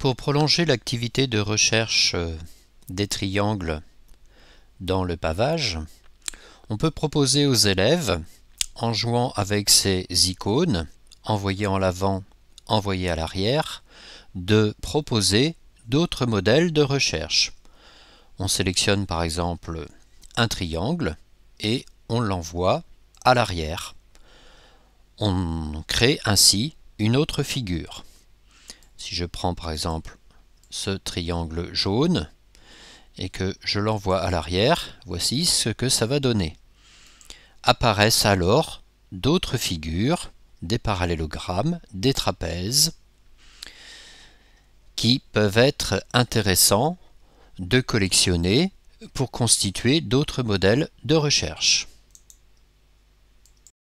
Pour prolonger l'activité de recherche euh, des triangles dans le pavage, on peut proposer aux élèves, en jouant avec ces icônes, envoyées en l'avant, envoyées à l'arrière, de proposer d'autres modèles de recherche. On sélectionne par exemple un triangle et on l'envoie à l'arrière. On crée ainsi une autre figure si je prends par exemple ce triangle jaune et que je l'envoie à l'arrière, voici ce que ça va donner. Apparaissent alors d'autres figures, des parallélogrammes, des trapèzes, qui peuvent être intéressants de collectionner pour constituer d'autres modèles de recherche.